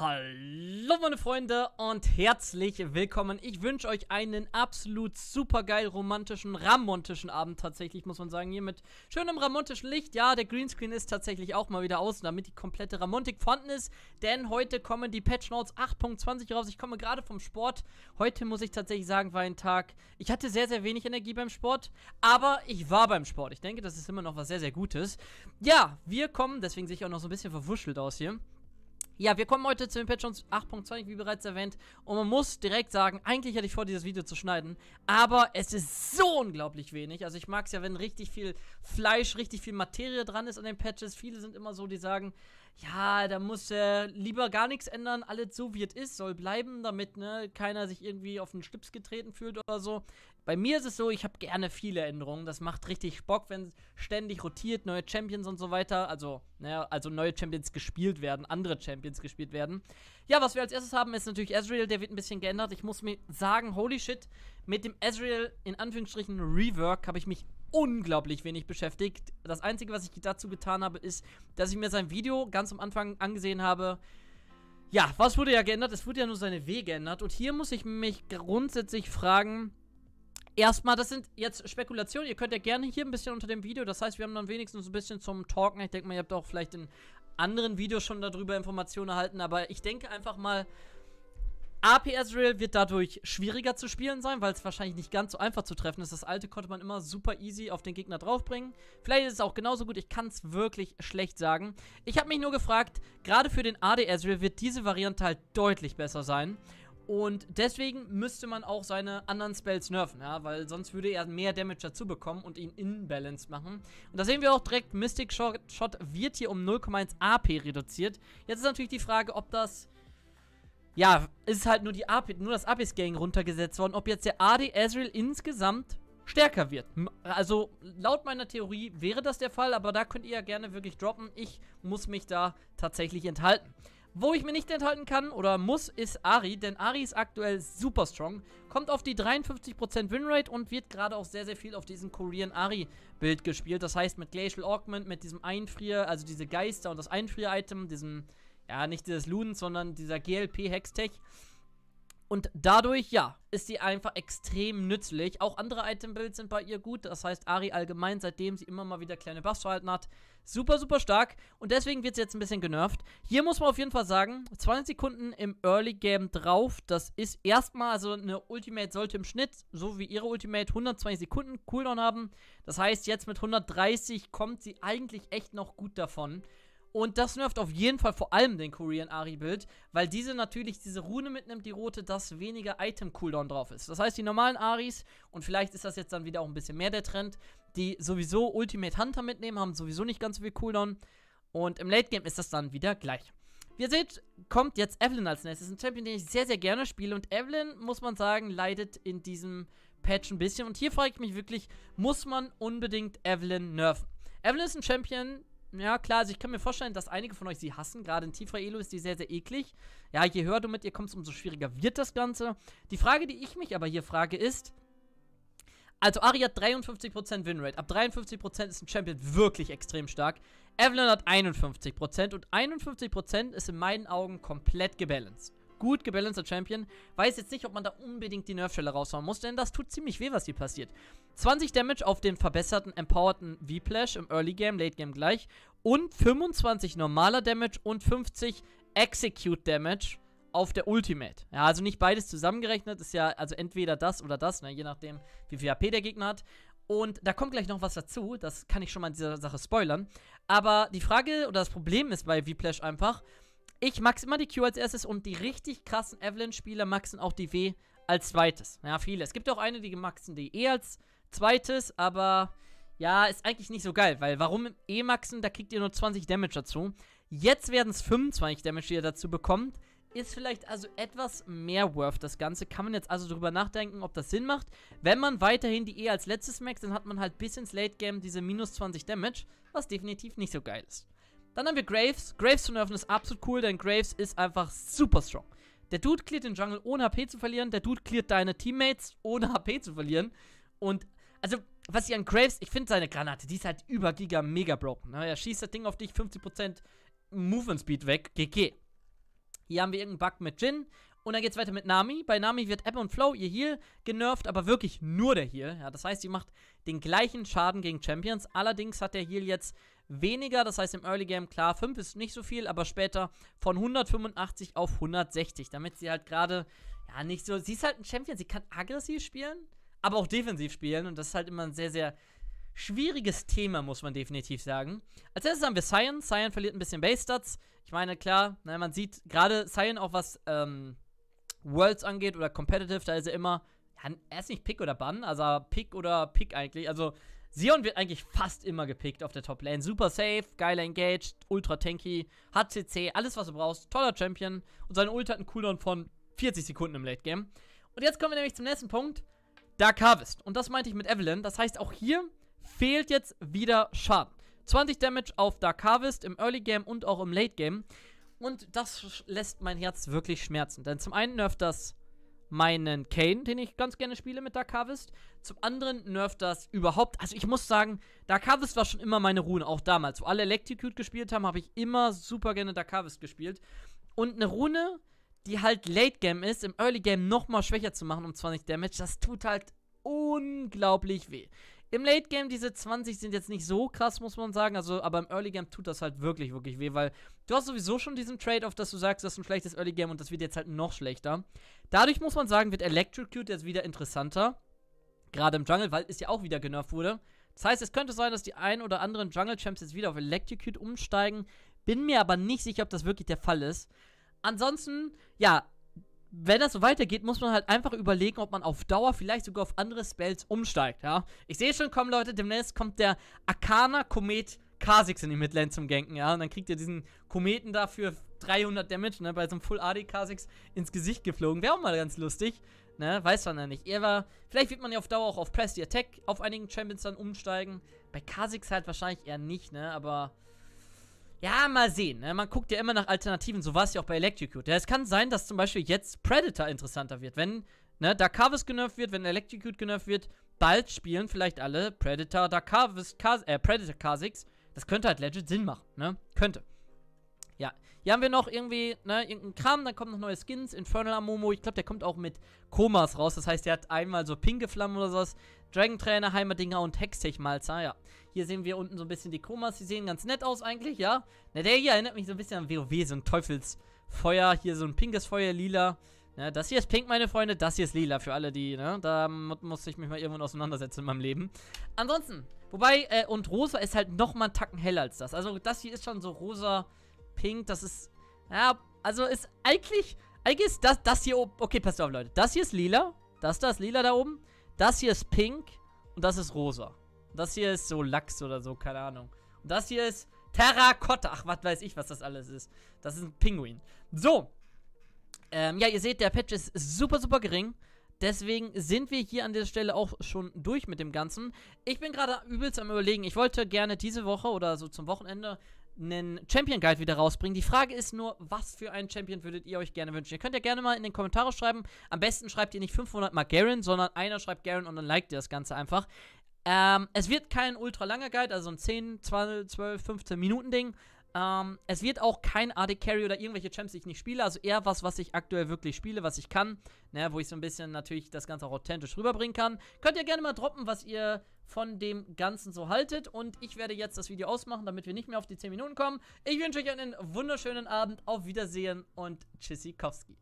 Hallo meine Freunde und herzlich willkommen. Ich wünsche euch einen absolut supergeil romantischen, ramontischen Abend tatsächlich, muss man sagen. Hier mit schönem ramontischen Licht. Ja, der Greenscreen ist tatsächlich auch mal wieder aus, damit die komplette Ramontik vorhanden ist. Denn heute kommen die Patch Notes 8.20 raus. Ich komme gerade vom Sport. Heute muss ich tatsächlich sagen, war ein Tag. Ich hatte sehr, sehr wenig Energie beim Sport, aber ich war beim Sport. Ich denke, das ist immer noch was sehr, sehr Gutes. Ja, wir kommen, deswegen sehe ich auch noch so ein bisschen verwuschelt aus hier. Ja, wir kommen heute zu den Patchons 8.2, wie bereits erwähnt. Und man muss direkt sagen, eigentlich hätte ich vor, dieses Video zu schneiden. Aber es ist so unglaublich wenig. Also ich mag es ja, wenn richtig viel Fleisch, richtig viel Materie dran ist an den Patches. Viele sind immer so, die sagen, ja, da muss äh, lieber gar nichts ändern, alles so wie es ist, soll bleiben, damit ne, keiner sich irgendwie auf den Schlips getreten fühlt oder so. Bei mir ist es so, ich habe gerne viele Änderungen. Das macht richtig Bock, wenn ständig rotiert, neue Champions und so weiter. Also, naja, ne, also neue Champions gespielt werden, andere Champions gespielt werden. Ja, was wir als erstes haben, ist natürlich Ezreal, der wird ein bisschen geändert. Ich muss mir sagen, holy shit, mit dem Ezreal in Anführungsstrichen Rework habe ich mich unglaublich wenig beschäftigt. Das Einzige, was ich dazu getan habe, ist, dass ich mir sein Video ganz am Anfang angesehen habe. Ja, was wurde ja geändert? Es wurde ja nur seine Wege geändert. Und hier muss ich mich grundsätzlich fragen, Erstmal, das sind jetzt Spekulationen. Ihr könnt ja gerne hier ein bisschen unter dem Video, das heißt, wir haben dann wenigstens ein bisschen zum Talken. Ich denke mal, ihr habt auch vielleicht in anderen Videos schon darüber Informationen erhalten, aber ich denke einfach mal, AP Ezreal wird dadurch schwieriger zu spielen sein, weil es wahrscheinlich nicht ganz so einfach zu treffen ist. Das alte konnte man immer super easy auf den Gegner draufbringen. Vielleicht ist es auch genauso gut, ich kann es wirklich schlecht sagen. Ich habe mich nur gefragt, gerade für den AD Ezreal wird diese Variante halt deutlich besser sein. Und deswegen müsste man auch seine anderen Spells nerven, ja, weil sonst würde er mehr Damage dazu bekommen und ihn inbalanced machen. Und da sehen wir auch direkt, Mystic Shot, Shot wird hier um 0,1 AP reduziert. Jetzt ist natürlich die Frage, ob das ja, ist halt nur, die AP, nur das Apis-Gang runtergesetzt worden. Ob jetzt der AD Ezreal insgesamt stärker wird. Also laut meiner Theorie wäre das der Fall, aber da könnt ihr ja gerne wirklich droppen. Ich muss mich da tatsächlich enthalten. Wo ich mir nicht enthalten kann oder muss, ist Ari, denn Ari ist aktuell super strong, kommt auf die 53% Winrate und wird gerade auch sehr, sehr viel auf diesem Korean Ari-Bild gespielt. Das heißt, mit Glacial Augment, mit diesem Einfrier, also diese Geister und das Einfrier-Item, diesem ja, nicht dieses Loon, sondern dieser GLP-Hextech. Und dadurch, ja, ist sie einfach extrem nützlich. Auch andere Item-Builds sind bei ihr gut. Das heißt, Ari allgemein, seitdem sie immer mal wieder kleine Buffs verhalten hat, super, super stark. Und deswegen wird sie jetzt ein bisschen genervt. Hier muss man auf jeden Fall sagen, 20 Sekunden im Early-Game drauf. Das ist erstmal, also eine Ultimate sollte im Schnitt, so wie ihre Ultimate, 120 Sekunden Cooldown haben. Das heißt, jetzt mit 130 kommt sie eigentlich echt noch gut davon. Und das nervt auf jeden Fall vor allem den Korean Ari bild weil diese natürlich diese Rune mitnimmt, die rote, dass weniger Item Cooldown drauf ist. Das heißt, die normalen Aris, und vielleicht ist das jetzt dann wieder auch ein bisschen mehr der Trend, die sowieso Ultimate Hunter mitnehmen, haben sowieso nicht ganz so viel Cooldown. Und im Late Game ist das dann wieder gleich. Wie ihr seht, kommt jetzt Evelyn als nächstes. Ein Champion, den ich sehr, sehr gerne spiele. Und Evelyn, muss man sagen, leidet in diesem Patch ein bisschen. Und hier frage ich mich wirklich, muss man unbedingt Evelyn nerven? Evelyn ist ein Champion, ja, klar, also ich kann mir vorstellen, dass einige von euch sie hassen. Gerade in tiefer Elo ist die sehr, sehr eklig. Ja, je höher du mit ihr kommst, umso schwieriger wird das Ganze. Die Frage, die ich mich aber hier frage, ist. Also Ari hat 53% Winrate. Ab 53% ist ein Champion wirklich extrem stark. Evelyn hat 51% und 51% ist in meinen Augen komplett gebalanced gut gebalancer Champion. Weiß jetzt nicht, ob man da unbedingt die Nerfschelle raushauen muss, denn das tut ziemlich weh, was hier passiert. 20 Damage auf den verbesserten, empowerten V-Plash im Early Game, Late Game gleich. Und 25 normaler Damage und 50 Execute Damage auf der Ultimate. Ja, also nicht beides zusammengerechnet, ist ja also entweder das oder das, ne, je nachdem, wie viel AP der Gegner hat. Und da kommt gleich noch was dazu, das kann ich schon mal in dieser Sache spoilern. Aber die Frage oder das Problem ist bei V-Plash einfach, ich max immer die Q als erstes und die richtig krassen Evelyn-Spieler maxen auch die W als zweites. Ja, viele. Es gibt auch eine, die maxen die E als zweites, aber ja, ist eigentlich nicht so geil, weil warum E maxen, da kriegt ihr nur 20 Damage dazu. Jetzt werden es 25 Damage, die ihr dazu bekommt. Ist vielleicht also etwas mehr worth das Ganze. Kann man jetzt also drüber nachdenken, ob das Sinn macht. Wenn man weiterhin die E als letztes max, dann hat man halt bis ins Late Game diese minus 20 Damage, was definitiv nicht so geil ist. Dann haben wir Graves. Graves zu nerven ist absolut cool, denn Graves ist einfach super strong. Der Dude cleart den Jungle ohne HP zu verlieren. Der Dude cleart deine Teammates ohne HP zu verlieren. Und, also, was ich an Graves, ich finde seine Granate, die ist halt über Giga mega broken. Ne? Er schießt das Ding auf dich 50% Movement Speed weg. GG. Hier haben wir irgendeinen Bug mit Jin. Und dann geht's weiter mit Nami. Bei Nami wird Ebbe und Flow ihr Heal genervt, aber wirklich nur der Heal. Ja, das heißt, sie macht den gleichen Schaden gegen Champions. Allerdings hat der Heal jetzt weniger. Das heißt im Early Game, klar, 5 ist nicht so viel, aber später von 185 auf 160, damit sie halt gerade, ja, nicht so. Sie ist halt ein Champion, sie kann aggressiv spielen, aber auch defensiv spielen und das ist halt immer ein sehr, sehr schwieriges Thema, muss man definitiv sagen. Als erstes haben wir Cyan. Cyan verliert ein bisschen Base-Stats. Ich meine, klar, na, ne, man sieht gerade Cyan auch was ähm, Worlds angeht oder Competitive, da ist er immer, ja, er ist nicht Pick oder Bann, also Pick oder Pick eigentlich, also Sion wird eigentlich fast immer gepickt auf der Top-Lane. Super safe, geiler Engaged, ultra tanky, hat CC, alles was du brauchst, toller Champion und seine Ult hat einen Cooldown von 40 Sekunden im Late-Game. Und jetzt kommen wir nämlich zum nächsten Punkt, Dark Harvest. Und das meinte ich mit Evelyn, das heißt auch hier fehlt jetzt wieder Schaden. 20 Damage auf Dark Harvest im Early-Game und auch im Late-Game. Und das lässt mein Herz wirklich schmerzen, denn zum einen nervt das meinen Kane, den ich ganz gerne spiele mit Dark Harvest. Zum anderen nerft das überhaupt. Also ich muss sagen, Dark Harvest war schon immer meine Rune, auch damals. Wo alle Electrocute gespielt haben, habe ich immer super gerne Dark Harvest gespielt. Und eine Rune, die halt Late Game ist, im Early Game nochmal schwächer zu machen um 20 Damage, das tut halt unglaublich weh. Im Late Game, diese 20 sind jetzt nicht so krass, muss man sagen. Also, aber im Early Game tut das halt wirklich, wirklich weh, weil du hast sowieso schon diesen Trade-off, dass du sagst, das ist ein schlechtes Early Game und das wird jetzt halt noch schlechter. Dadurch muss man sagen, wird Electrocute jetzt wieder interessanter. Gerade im Jungle, weil es ja auch wieder genervt wurde. Das heißt, es könnte sein, dass die ein oder anderen Jungle-Champs jetzt wieder auf Electrocute umsteigen. Bin mir aber nicht sicher, ob das wirklich der Fall ist. Ansonsten, ja, wenn das so weitergeht, muss man halt einfach überlegen, ob man auf Dauer vielleicht sogar auf andere Spells umsteigt, ja. Ich sehe schon, kommen Leute, demnächst kommt der Arcana-Komet Kha'Zix in die Midland zum Ganken, ja. Und dann kriegt ihr diesen Kometen dafür 300 Damage, ne, bei so einem Full-AD Kha'Zix ins Gesicht geflogen. Wäre auch mal ganz lustig, ne, weiß man ja nicht. Er war, vielleicht wird man ja auf Dauer auch auf Press the Attack auf einigen Champions dann umsteigen. Bei Kha'Zix halt wahrscheinlich eher nicht, ne, aber ja, mal sehen. Ne? Man guckt ja immer nach Alternativen. So war es ja auch bei Electrocute. Ja, es kann sein, dass zum Beispiel jetzt Predator interessanter wird. Wenn ne, Darkavis genervt wird, wenn Electrocute genervt wird, bald spielen vielleicht alle Predator, Darkavis, Kas äh, Predator Kasix. Das könnte halt legit Sinn machen. Ne? Könnte. Ja. Hier haben wir noch irgendwie, ne, irgendeinen Kram, dann kommen noch neue Skins, Infernal Amomo, ich glaube, der kommt auch mit Komas raus, das heißt, der hat einmal so pinke Flammen oder sowas, Dragon Trainer, Heimerdinger und Hextech-Malzer, ja. Hier sehen wir unten so ein bisschen die Komas, die sehen ganz nett aus eigentlich, ja. Na, der hier erinnert mich so ein bisschen an WoW, so ein Teufelsfeuer, hier so ein pinkes Feuer, lila. Ne, das hier ist pink, meine Freunde, das hier ist lila für alle, die, ne, da muss ich mich mal irgendwann auseinandersetzen in meinem Leben. Ansonsten, wobei, äh, und rosa ist halt nochmal einen Tacken heller als das. Also, das hier ist schon so rosa, pink, das ist, ja, also ist eigentlich, eigentlich ist das, das hier oben, okay, passt auf, Leute, das hier ist lila, das da ist lila da oben das hier ist pink und das ist rosa. Das hier ist so Lachs oder so, keine Ahnung. Und das hier ist Terrakotta. Ach, was weiß ich, was das alles ist. Das ist ein Pinguin. So. Ähm, ja, ihr seht, der Patch ist super, super gering. Deswegen sind wir hier an dieser Stelle auch schon durch mit dem Ganzen. Ich bin gerade übelst am überlegen. Ich wollte gerne diese Woche oder so zum Wochenende einen Champion Guide wieder rausbringen. Die Frage ist nur, was für einen Champion würdet ihr euch gerne wünschen? Ihr könnt ja gerne mal in den Kommentare schreiben. Am besten schreibt ihr nicht 500 mal Garen, sondern einer schreibt Garen und dann liked ihr das Ganze einfach. Ähm, es wird kein ultra langer Guide, also ein 10, 12, 12 15 Minuten Ding, ähm, es wird auch kein AD Carry oder irgendwelche Champs, die ich nicht spiele. Also eher was, was ich aktuell wirklich spiele, was ich kann. Ne, wo ich so ein bisschen natürlich das Ganze auch authentisch rüberbringen kann. Könnt ihr gerne mal droppen, was ihr von dem Ganzen so haltet. Und ich werde jetzt das Video ausmachen, damit wir nicht mehr auf die 10 Minuten kommen. Ich wünsche euch einen wunderschönen Abend. Auf Wiedersehen und Tschüssikowski.